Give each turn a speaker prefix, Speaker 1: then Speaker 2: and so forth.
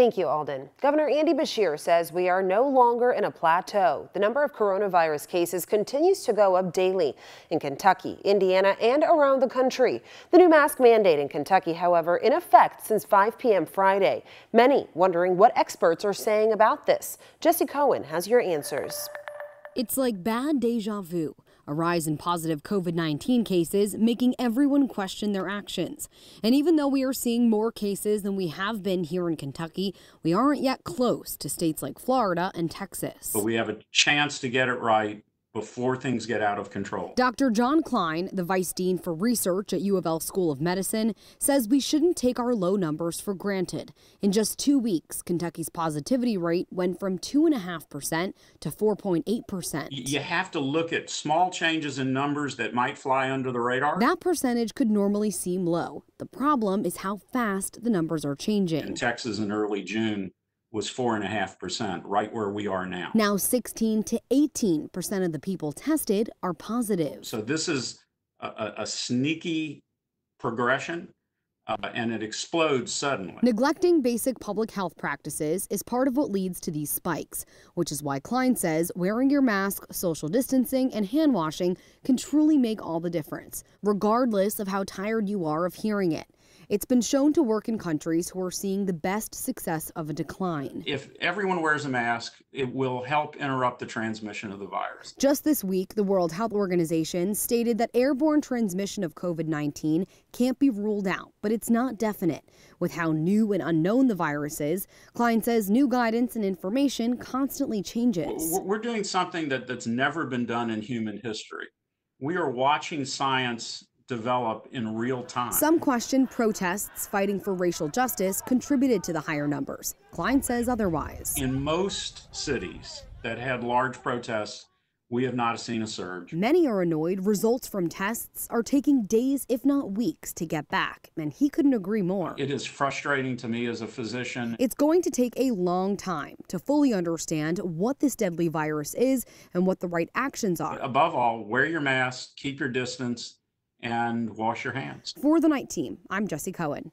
Speaker 1: Thank you, Alden. Governor Andy Bashir says we are no longer in a plateau. The number of coronavirus cases continues to go up daily in Kentucky, Indiana, and around the country. The new mask mandate in Kentucky, however, in effect since 5 p.m. Friday. Many wondering what experts are saying about this. Jesse Cohen has your answers. It's like bad deja vu a rise in positive COVID 19 cases making everyone question their actions. And even though we are seeing more cases than we have been here in Kentucky, we aren't yet close to states like Florida and Texas.
Speaker 2: But we have a chance to get it right before things get out of control.
Speaker 1: Dr. John Klein, the Vice Dean for Research at U of L School of Medicine, says we shouldn't take our low numbers for granted. In just two weeks, Kentucky's positivity rate went from 2.5% to 4.8%. You have
Speaker 2: to look at small changes in numbers that might fly under the radar. That
Speaker 1: percentage could normally seem low. The problem is how fast the numbers are changing. In
Speaker 2: Texas in early June, was 4.5%, right where we are now.
Speaker 1: Now, 16 to 18% of the people tested are positive.
Speaker 2: So, this is a, a sneaky progression. Uh, and it explodes suddenly.
Speaker 1: Neglecting basic public health practices is part of what leads to these spikes, which is why Klein says wearing your mask, social distancing, and hand washing can truly make all the difference, regardless of how tired you are of hearing it. It's been shown to work in countries who are seeing the best success of a decline.
Speaker 2: If everyone wears a mask, it will help interrupt the transmission of the virus. Just
Speaker 1: this week, the World Health Organization stated that airborne transmission of COVID 19 can't be ruled out, but it's not definite. With how new and unknown the virus is, Klein says new guidance and information constantly changes.
Speaker 2: We're doing something that, that's never been done in human history. We are watching science develop in real time. Some
Speaker 1: question protests fighting for racial justice contributed to the higher numbers. Klein says otherwise.
Speaker 2: In most cities that had large protests, we have not seen a surge.
Speaker 1: Many are annoyed results from tests are taking days, if not weeks, to get back, and he couldn't agree more.
Speaker 2: It is frustrating to me as a physician. It's
Speaker 1: going to take a long time to fully understand what this deadly virus is and what the right actions are.
Speaker 2: Above all, wear your mask, keep your distance, and wash your hands.
Speaker 1: For the night team, I'm Jesse Cohen.